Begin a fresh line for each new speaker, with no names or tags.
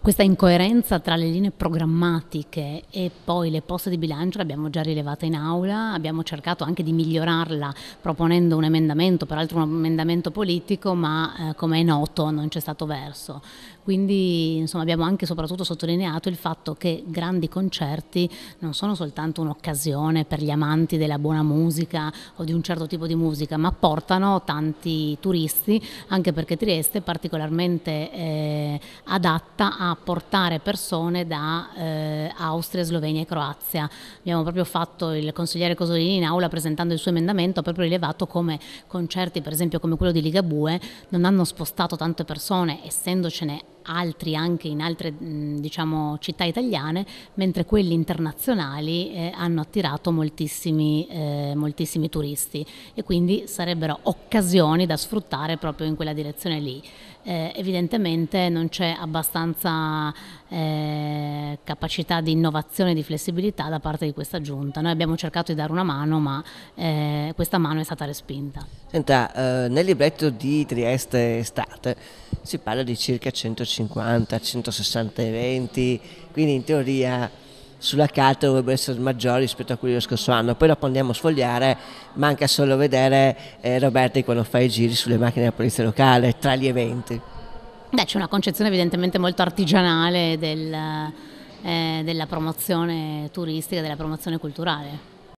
questa incoerenza tra le linee programmatiche e poi le poste di bilancio l'abbiamo già rilevata in aula, abbiamo cercato anche di migliorarla proponendo un emendamento, peraltro un emendamento politico, ma eh, come è noto non c'è stato verso. Quindi insomma, abbiamo anche e soprattutto sottolineato il fatto che grandi concerti non sono soltanto un'occasione per gli amanti della buona musica o di un certo tipo di musica, ma portano tanti turisti, anche perché Trieste è particolarmente eh, adatta a a portare persone da eh, Austria, Slovenia e Croazia. Abbiamo proprio fatto il consigliere Cosolini in aula presentando il suo emendamento, ha proprio rilevato come concerti, per esempio come quello di Ligabue, non hanno spostato tante persone, essendocene altri anche in altre diciamo, città italiane, mentre quelli internazionali eh, hanno attirato moltissimi, eh, moltissimi turisti e quindi sarebbero occasioni da sfruttare proprio in quella direzione lì. Eh, evidentemente non c'è abbastanza eh, capacità di innovazione e di flessibilità da parte di questa giunta. Noi abbiamo cercato di dare una mano, ma eh, questa mano è stata respinta.
Senta, eh, nel libretto di Trieste Estate si parla di circa 150 150, 160 eventi, quindi in teoria sulla carta dovrebbero essere maggiori rispetto a quelli dello scorso anno. Poi dopo andiamo a sfogliare, manca solo vedere eh, Roberti quando fa i giri sulle macchine della polizia locale tra gli eventi.
Beh, c'è una concezione evidentemente molto artigianale del, eh, della promozione turistica, della promozione culturale.